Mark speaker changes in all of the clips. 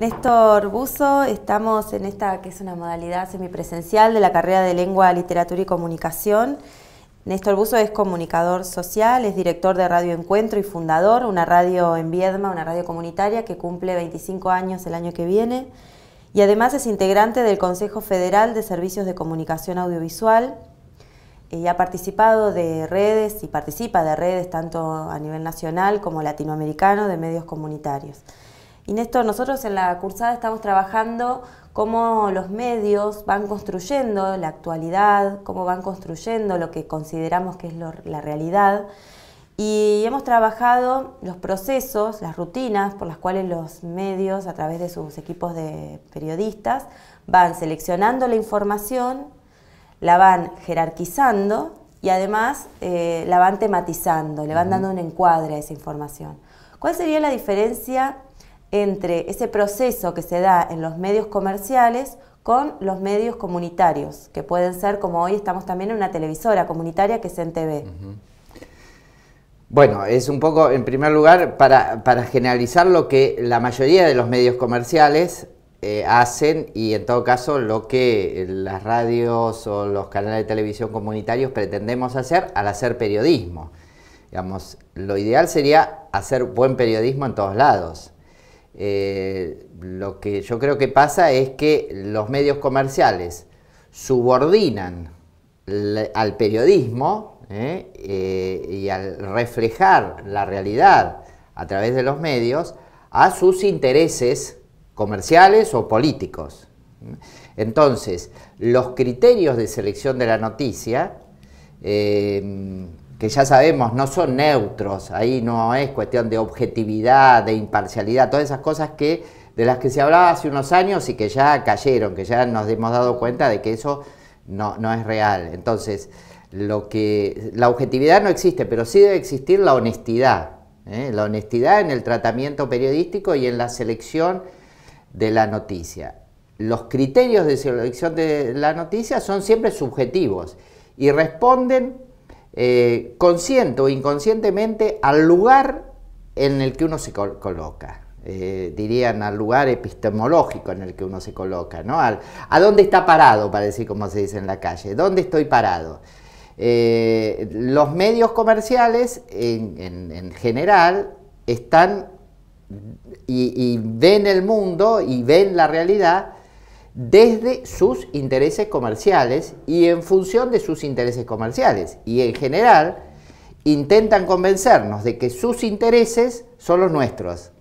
Speaker 1: Néstor Buzo, estamos en esta que es una modalidad semipresencial de la carrera de Lengua, Literatura y Comunicación. Néstor Buzo es comunicador social, es director de Radio Encuentro y fundador, una radio en Viedma, una radio comunitaria que cumple 25 años el año que viene. Y además es integrante del Consejo Federal de Servicios de Comunicación Audiovisual y ha participado de redes y participa de redes tanto a nivel nacional como latinoamericano de medios comunitarios. Y Néstor, nosotros en la cursada estamos trabajando cómo los medios van construyendo la actualidad, cómo van construyendo lo que consideramos que es la realidad. Y hemos trabajado los procesos, las rutinas por las cuales los medios, a través de sus equipos de periodistas, van seleccionando la información, la van jerarquizando y además eh, la van tematizando, le van dando un encuadre a esa información. ¿Cuál sería la diferencia entre ese proceso que se da en los medios comerciales con los medios comunitarios, que pueden ser, como hoy estamos también en una televisora comunitaria que es en TV.
Speaker 2: Bueno, es un poco, en primer lugar, para, generalizar lo que la mayoría de los medios comerciales eh, hacen y en todo caso lo que eh, las radios o los canales de televisión comunitarios pretendemos hacer al hacer periodismo. Digamos, lo ideal sería hacer buen periodismo en todos lados. Eh, lo que yo creo que pasa es que los medios comerciales subordinan al periodismo ¿eh? Eh, y al reflejar la realidad a través de los medios a sus intereses comerciales o políticos. Entonces, los criterios de selección de la noticia que ya sabemos no son neutros, ahí no es cuestión de objetividad, de imparcialidad, todas esas cosas que de las que se hablaba hace unos años y que ya cayeron, que ya nos hemos dado cuenta de que eso no, es real. Entonces, lo que la objetividad no existe, pero sí debe existir la honestidad, ¿eh? la honestidad en el tratamiento periodístico y en la selección de la noticia. Los criterios de selección de la noticia son siempre subjetivos y responden eh, consciente o inconscientemente al lugar en el que uno se coloca. Eh, dirían al lugar epistemológico en el que uno se coloca, ¿no? a dónde está parado, para decir como se dice en la calle, dónde estoy parado. Eh, los medios comerciales en, general están y, ven el mundo y ven la realidad desde sus intereses comerciales y en función de sus intereses comerciales. Y en general intentan convencernos de que sus intereses son los nuestros.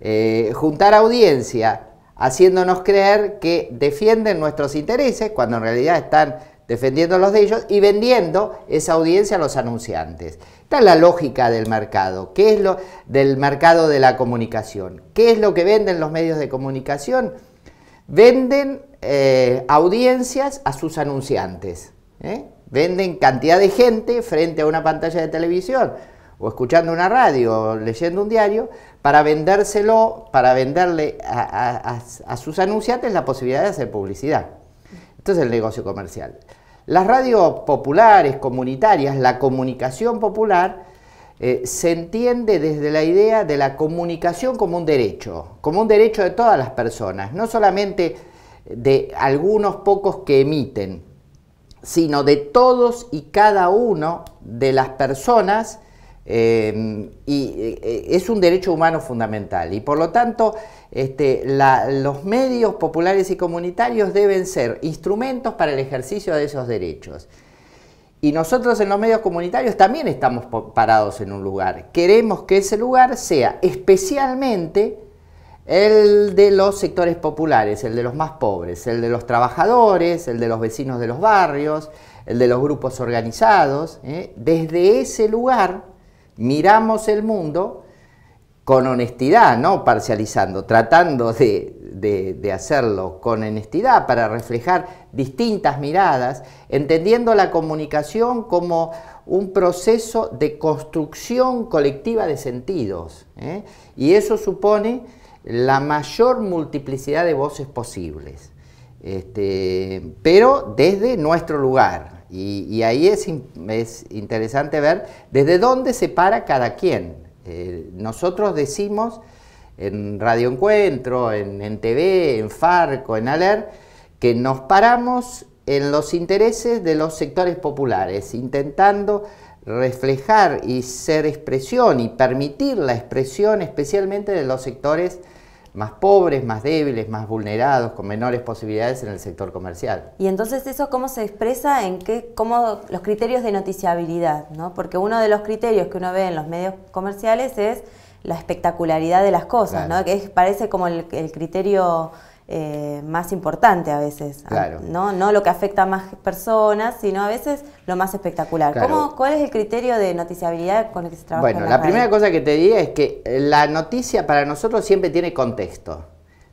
Speaker 2: Eh, juntar audiencia haciéndonos creer que defienden nuestros intereses cuando en realidad están defendiendo los de ellos y vendiendo esa audiencia a los anunciantes. Esta es la lógica del mercado, ¿qué es lo del mercado de la comunicación? ¿Qué es lo que venden los medios de comunicación? Venden eh, audiencias a sus anunciantes. ¿eh? Venden cantidad de gente frente a una pantalla de televisión o escuchando una radio o leyendo un diario para vendérselo, para venderle a, a sus anunciantes la posibilidad de hacer publicidad. Esto es el negocio comercial. Las radios populares, comunitarias, la comunicación popular, eh, se entiende desde la idea de la comunicación como un derecho, como un derecho de todas las personas, no solamente de algunos pocos que emiten, sino de todos y cada uno de las personas eh, y eh, es un derecho humano fundamental y por lo tanto este, los medios populares y comunitarios deben ser instrumentos para el ejercicio de esos derechos. Y nosotros en los medios comunitarios también estamos parados en un lugar. Queremos que ese lugar sea especialmente el de los sectores populares, el de los más pobres, el de los trabajadores, el de los vecinos de los barrios, el de los grupos organizados. ¿eh? Desde ese lugar miramos el mundo con honestidad, no parcializando, tratando de, de, hacerlo con honestidad para reflejar distintas miradas, entendiendo la comunicación como un proceso de construcción colectiva de sentidos. ¿eh? Y eso supone la mayor multiplicidad de voces posibles, este, pero desde nuestro lugar. Y, ahí es, interesante ver desde dónde se para cada quien. Eh, nosotros decimos en Radio Encuentro, en, en TV, en Farco, en Aler, que nos paramos en los intereses de los sectores populares, intentando reflejar y ser expresión y permitir la expresión especialmente de los sectores más pobres, más débiles, más vulnerados, con menores posibilidades en el sector comercial. Y entonces
Speaker 1: eso cómo se expresa en qué, cómo los criterios de noticiabilidad,
Speaker 2: ¿no? Porque uno de los
Speaker 1: criterios que uno ve en los medios comerciales es la espectacularidad de las cosas, ¿no? Que parece como el, criterio eh, más importante a veces. Ah, ¿no? no lo que afecta a más personas, sino a veces lo más espectacular. ¿Cuál es el criterio de noticiabilidad con el que se trabaja? Bueno, la, primera
Speaker 2: cosa que te diría es que la noticia para nosotros siempre tiene contexto.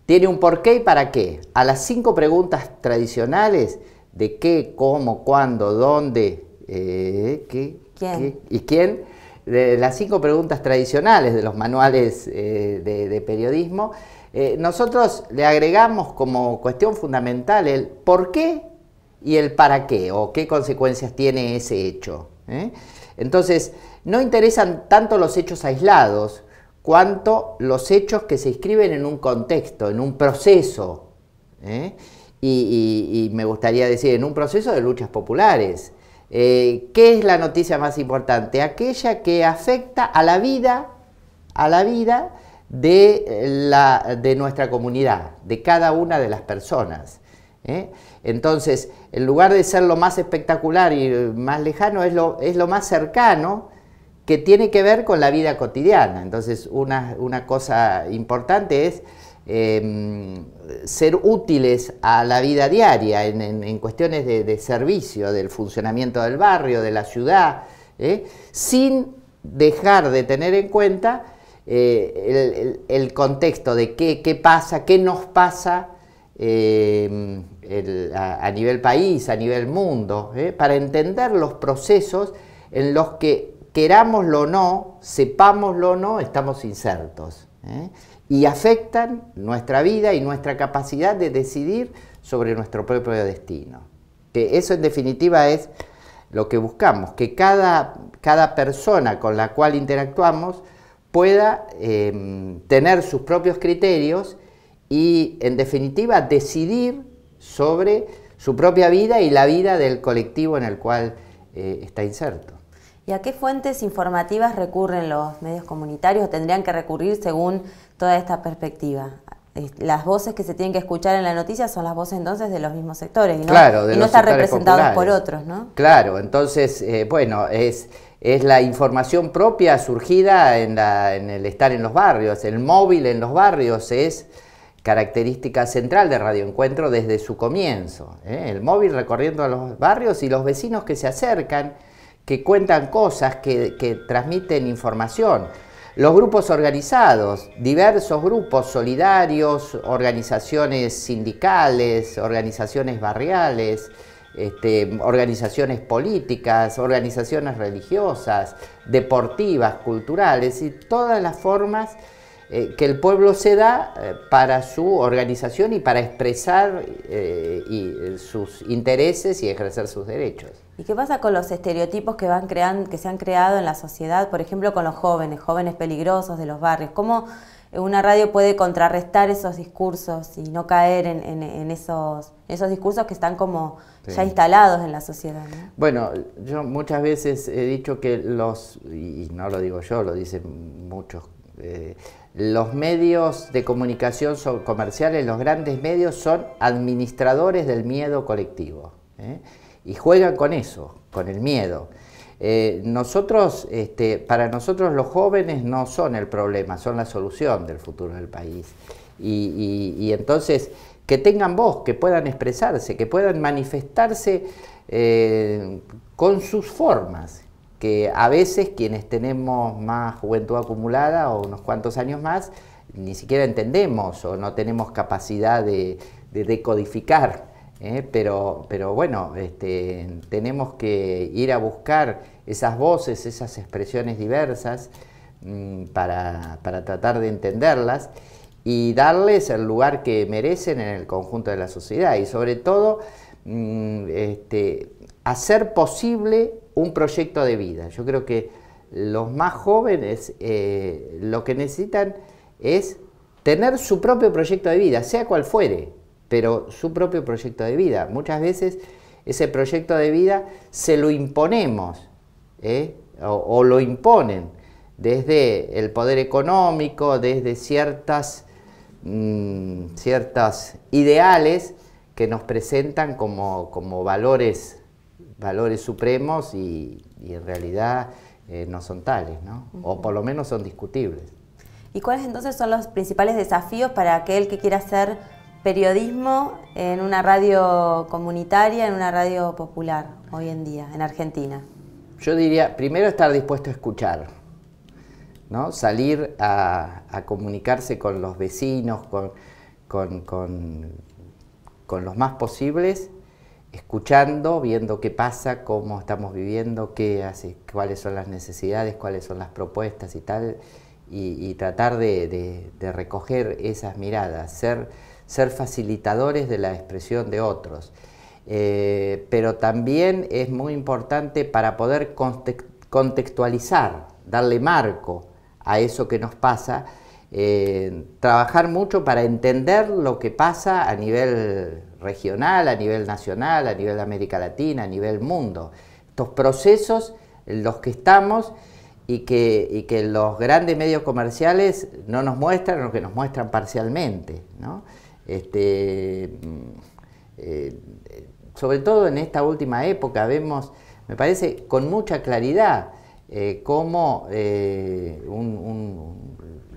Speaker 2: Tiene un porqué y para qué. A las cinco preguntas tradicionales de qué, cómo, cuándo, dónde, eh, qué, ¿Quién? y quién, de las cinco preguntas tradicionales de los manuales eh, de, periodismo, eh, nosotros le agregamos como cuestión fundamental el por qué y el para qué, o qué consecuencias tiene ese hecho. ¿eh? Entonces, no interesan tanto los hechos aislados, cuanto los hechos que se inscriben en un contexto, en un proceso. y me gustaría decir, en un proceso de luchas populares. Eh, ¿Qué es la noticia más importante? Aquella que afecta a la vida, a la vida de, eh, nuestra comunidad, de cada una de las personas. ¿eh? Entonces, en lugar de ser lo más espectacular y más lejano, es lo, más cercano que tiene que ver con la vida cotidiana. Entonces, una cosa importante es Em, ser útiles a la vida diaria, en, cuestiones de, servicio, del funcionamiento del barrio, de la ciudad, ¿eh? sin dejar de tener en cuenta eh, el, contexto de qué, pasa, qué nos pasa em, a, nivel país, a nivel mundo, ¿eh? para entender los procesos en los que querámoslo o no, sepámoslo o no, estamos insertos. ¿eh? y afectan nuestra vida y nuestra capacidad de decidir sobre nuestro propio destino. Que eso en definitiva es lo que buscamos, que cada, cada persona con la cual interactuamos pueda em, tener sus propios criterios y en definitiva decidir sobre su propia vida y la vida del colectivo en el cual eh, está inserto.
Speaker 1: ¿Y a qué fuentes informativas recurren los medios comunitarios o tendrían que recurrir según toda esta perspectiva? Las voces que se tienen que escuchar en la noticia son las voces entonces de los mismos sectores y no, y no están representados por otros, ¿no?
Speaker 2: Claro, entonces, eh, bueno, es, la información propia surgida en, el estar en los barrios, el móvil en los barrios es característica central de Radio Encuentro desde su comienzo, ¿eh? el móvil recorriendo los barrios y los vecinos que se acercan que cuentan cosas, que, transmiten información. Los grupos organizados, diversos grupos solidarios, organizaciones sindicales, organizaciones barriales, este, organizaciones políticas, organizaciones religiosas, deportivas, culturales y todas las formas eh, que el pueblo se da eh, para su organización y para expresar eh, y, sus intereses y ejercer sus derechos.
Speaker 1: ¿Y qué pasa con los estereotipos que, van crean, que se han creado en la sociedad, por ejemplo, con los jóvenes, jóvenes peligrosos de los barrios? ¿Cómo una radio puede contrarrestar esos discursos y no caer en, esos, esos discursos que están como ya instalados en la sociedad.
Speaker 2: Bueno, yo muchas veces he dicho que los, y no lo digo yo, lo dicen muchos, los medios de comunicación comerciales, los grandes medios son administradores del miedo colectivo ¿eh? y juegan con eso, con el miedo. Eh, nosotros, este, para nosotros los jóvenes no son el problema, son la solución del futuro del país. Y, entonces, que tengan voz, que puedan expresarse, que puedan manifestarse eh, con sus formas, que a veces quienes tenemos más juventud acumulada o unos cuantos años más, ni siquiera entendemos o no tenemos capacidad de, decodificar. ¿eh? Pero, pero bueno, este, tenemos que ir a buscar esas voces, esas expresiones diversas mm, para, tratar de entenderlas y darles el lugar que merecen en el conjunto de la sociedad y sobre todo mm, este, hacer posible un proyecto de vida. Yo creo que los más jóvenes eh, lo que necesitan es tener su propio proyecto de vida, sea cual fuere, pero su propio proyecto de vida. Muchas veces ese proyecto de vida se lo imponemos ¿eh? o, lo imponen desde el poder económico, desde ciertas, mm, ciertas ideales que nos presentan como, como valores valores supremos y, en realidad eh, no son tales, O por lo menos son discutibles.
Speaker 1: ¿Y cuáles entonces son los principales desafíos para aquel que quiera hacer periodismo en una radio comunitaria, en una radio popular hoy en día, en Argentina?
Speaker 2: Yo diría, primero estar dispuesto a escuchar, ¿no? salir a, comunicarse con los vecinos, con, con los más posibles escuchando, viendo qué pasa, cómo estamos viviendo, qué cuáles son las necesidades, cuáles son las propuestas y tal, y, tratar de, recoger esas miradas, ser, facilitadores de la expresión de otros. Eh, pero también es muy importante para poder contextualizar, darle marco a eso que nos pasa, eh, trabajar mucho para entender lo que pasa a nivel regional, a nivel nacional, a nivel de América Latina, a nivel mundo. Estos procesos en los que estamos y que, los grandes medios comerciales no nos muestran o que nos muestran parcialmente. Este, mm, eh, sobre todo en esta última época vemos, me parece, con mucha claridad eh, cómo eh,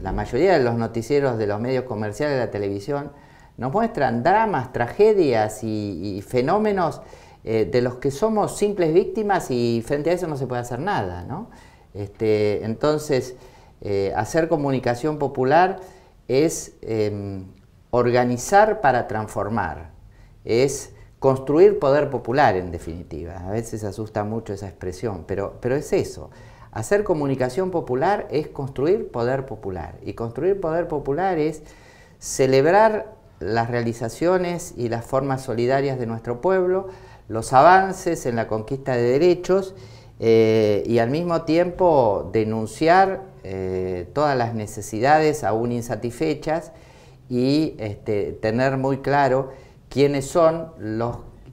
Speaker 2: la mayoría de los noticieros de los medios comerciales de la televisión nos muestran dramas, tragedias y, fenómenos eh, de los que somos simples víctimas y frente a eso no se puede hacer nada, ¿no? Este, entonces, eh, hacer comunicación popular es em, organizar para transformar, es construir poder popular en definitiva. A veces asusta mucho esa expresión, pero, pero es eso. Hacer comunicación popular es construir poder popular y construir poder popular es celebrar las realizaciones y las formas solidarias de nuestro pueblo, los avances en la conquista de derechos eh, y al mismo tiempo denunciar eh, todas las necesidades aún insatisfechas y este, tener muy claro quiénes son,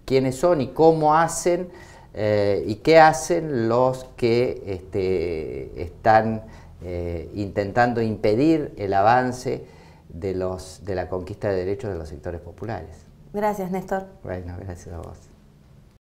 Speaker 2: quiénes son y cómo hacen eh, y qué hacen los que este, están intentando impedir el avance de, los, de la conquista de derechos de los sectores populares.
Speaker 1: Gracias, Néstor.
Speaker 2: Bueno, gracias a vos.